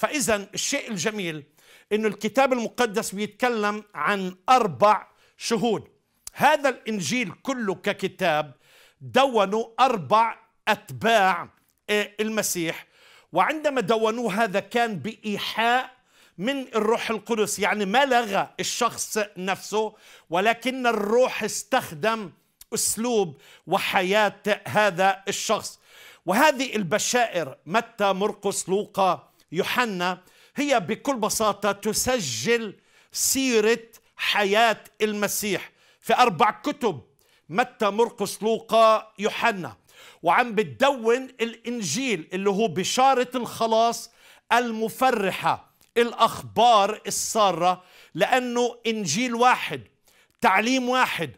فإذا الشيء الجميل انه الكتاب المقدس بيتكلم عن أربع شهود هذا الإنجيل كله ككتاب دونوا أربع أتباع آه، المسيح وعندما دونوه هذا كان بإيحاء من الروح القدس يعني ما لغى الشخص نفسه ولكن الروح استخدم أسلوب وحياة هذا الشخص وهذه البشائر متى مرقس لوقا يوحنا هي بكل بساطة تسجل سيرة حياة المسيح في أربع كتب متى مرقس لوقا يوحنا وعم بتدون الإنجيل اللي هو بشارة الخلاص المفرحة الأخبار السارة لأنه إنجيل واحد تعليم واحد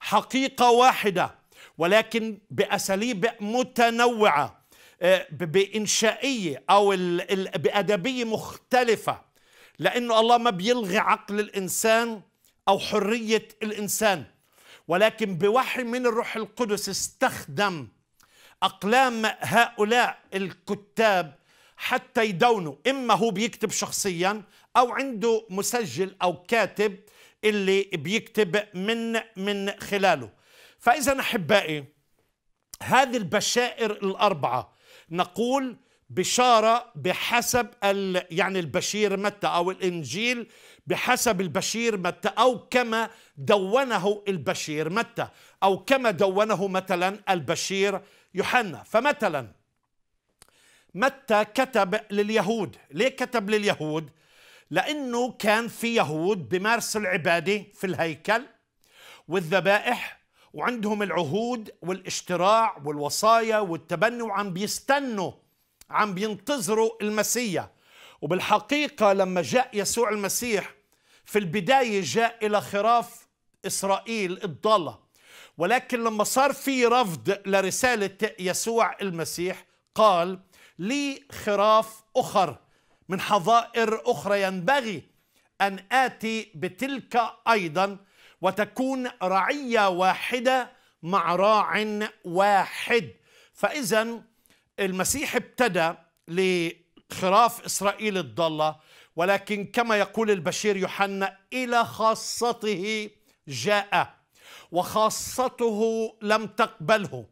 حقيقة واحدة ولكن بأساليب متنوعة آه، بإنشائية أو بأدبية مختلفة لأنه الله ما بيلغي عقل الإنسان أو حرية الإنسان ولكن بوحي من الروح القدس استخدم أقلام هؤلاء الكتاب حتى يدونوا إما هو بيكتب شخصيا أو عنده مسجل أو كاتب اللي بيكتب من من خلاله فإذا أحبائي هذه البشائر الأربعة نقول بشارة بحسب يعني البشير متى أو الإنجيل بحسب البشير متى أو كما دونه البشير متى أو كما دونه مثلا البشير يوحنا فمثلا متى كتب لليهود ليه كتب لليهود لأنه كان في يهود بمارسوا العبادة في الهيكل والذبائح وعندهم العهود والاشتراع والوصايا والتبني وعم بيستنوا عم بينتظروا المسيا وبالحقيقة لما جاء يسوع المسيح في البداية جاء إلى خراف إسرائيل الضالة ولكن لما صار في رفض لرسالة يسوع المسيح قال لي خراف أخر من حظائر أخرى ينبغي أن آتي بتلك أيضاً وتكون رعية واحدة مع راع واحد فإذا المسيح ابتدى لخراف إسرائيل الضالة ولكن كما يقول البشير يوحنا إلى خاصته جاء وخاصته لم تقبله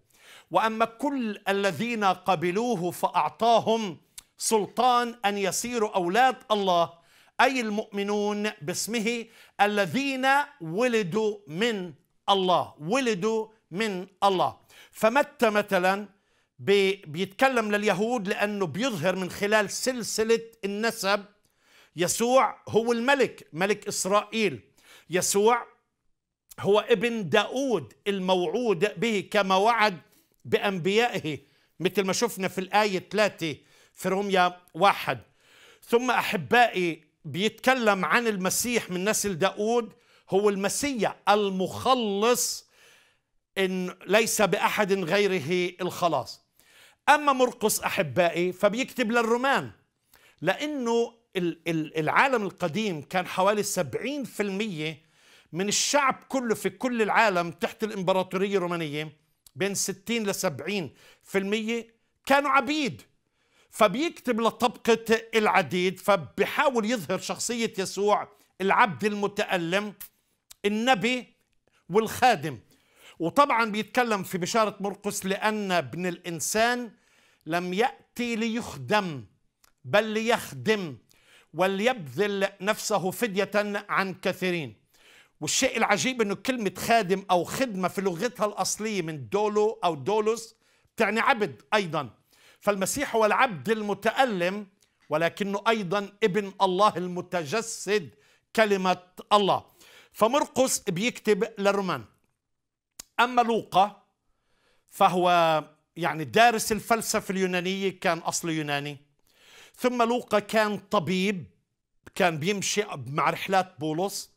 وأما كل الذين قبلوه فأعطاهم سلطان أن يصيروا أولاد الله أي المؤمنون باسمه الذين ولدوا من الله ولدوا من الله فمتى مثلا بيتكلم لليهود لأنه بيظهر من خلال سلسلة النسب يسوع هو الملك ملك إسرائيل يسوع هو ابن داود الموعود به كما وعد بأنبيائه مثل ما شفنا في الآية 3 في روميا واحد ثم أحبائي بيتكلم عن المسيح من نسل داود هو المسيا المخلص إن ليس بأحد غيره الخلاص أما مرقس أحبائي فبيكتب للرومان لأنه العالم القديم كان حوالي 70% من الشعب كله في كل العالم تحت الإمبراطورية الرومانية بين 60 ل 70% كانوا عبيد فبيكتب لطبقة العديد فبيحاول يظهر شخصية يسوع العبد المتألم النبي والخادم وطبعا بيتكلم في بشارة مرقس لأن ابن الإنسان لم يأتي ليخدم بل ليخدم وليبذل نفسه فدية عن كثيرين والشيء العجيب أنه كلمة خادم أو خدمة في لغتها الأصلية من دولو أو دولوس تعني عبد أيضا فالمسيح هو العبد المتألم ولكنه أيضا ابن الله المتجسد كلمة الله فمرقس بيكتب للرومان أما لوقا فهو يعني دارس الفلسفة اليونانية كان أصله يوناني ثم لوقا كان طبيب كان بيمشي مع رحلات بولس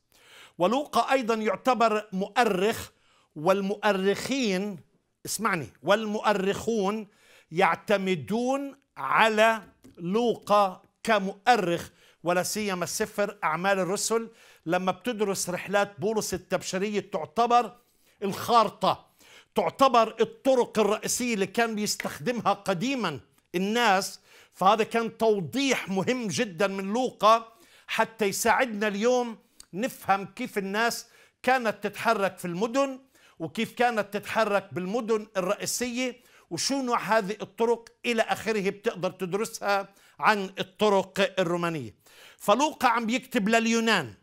ولوقا أيضا يعتبر مؤرخ والمؤرخين اسمعني والمؤرخون يعتمدون على لوقا كمؤرخ ولا سيما سفر أعمال الرسل لما بتدرس رحلات بولس التبشيرية تعتبر الخارطة تعتبر الطرق الرئيسية اللي كان بيستخدمها قديما الناس فهذا كان توضيح مهم جدا من لوقا حتى يساعدنا اليوم نفهم كيف الناس كانت تتحرك في المدن وكيف كانت تتحرك بالمدن الرئيسية وشو نوع هذه الطرق إلى آخره بتقدر تدرسها عن الطرق الرومانية فلوقا عم بيكتب لليونان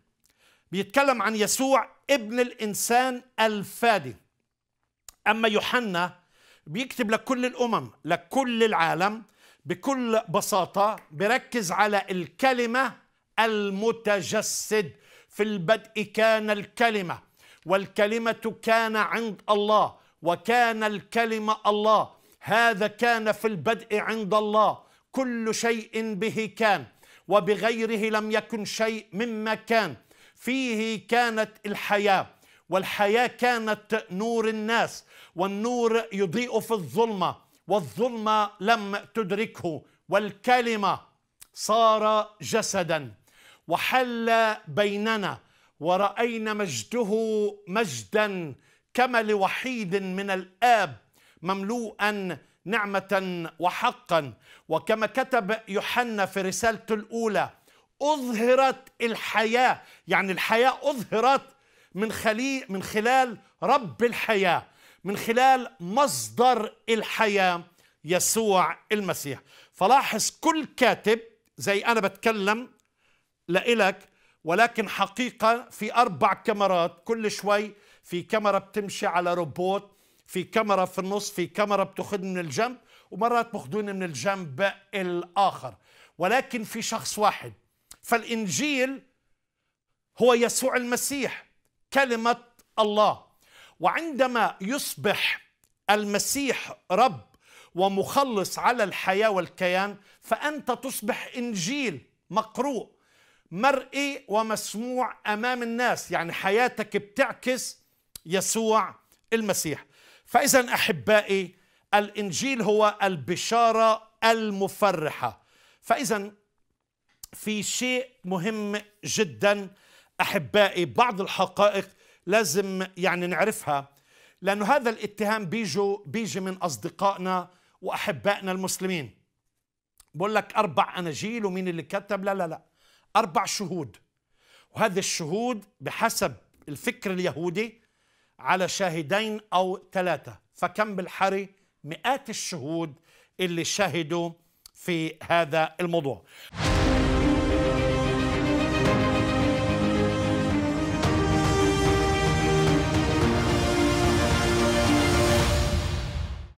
بيتكلم عن يسوع ابن الإنسان الفادي أما يوحنا بيكتب لكل الأمم لكل العالم بكل بساطة بركز على الكلمة المتجسد في البدء كان الكلمة والكلمة كان عند الله وكان الكلمة الله هذا كان في البدء عند الله كل شيء به كان وبغيره لم يكن شيء مما كان فيه كانت الحياه والحياه كانت نور الناس والنور يضيء في الظلمه والظلمه لم تدركه والكلمه صار جسدا وحل بيننا ورأينا مجده مجدا كما لوحيد من الآب مملوءا نعمة وحقا وكما كتب يوحنا في رسالته الأولى أظهرت الحياة يعني الحياة أظهرت من, خلي من خلال رب الحياة من خلال مصدر الحياة يسوع المسيح فلاحظ كل كاتب زي أنا بتكلم لإلك ولكن حقيقة في أربع كاميرات كل شوي في كاميرا بتمشي على روبوت في كاميرا في النص في كاميرا بتاخذني من الجنب ومرات بأخذوني من الجنب الآخر ولكن في شخص واحد فالإنجيل هو يسوع المسيح كلمة الله وعندما يصبح المسيح رب ومخلص على الحياة والكيان فأنت تصبح إنجيل مقروء مرئي ومسموع أمام الناس يعني حياتك بتعكس يسوع المسيح فاذا احبائي الانجيل هو البشاره المفرحه فاذا في شيء مهم جدا احبائي بعض الحقائق لازم يعني نعرفها لانه هذا الاتهام بيجو بيجي من اصدقائنا واحبائنا المسلمين بقول لك اربع اناجيل ومين اللي كتب لا لا لا اربع شهود وهذه الشهود بحسب الفكر اليهودي على شاهدين أو ثلاثة فكم بالحري مئات الشهود اللي شهدوا في هذا الموضوع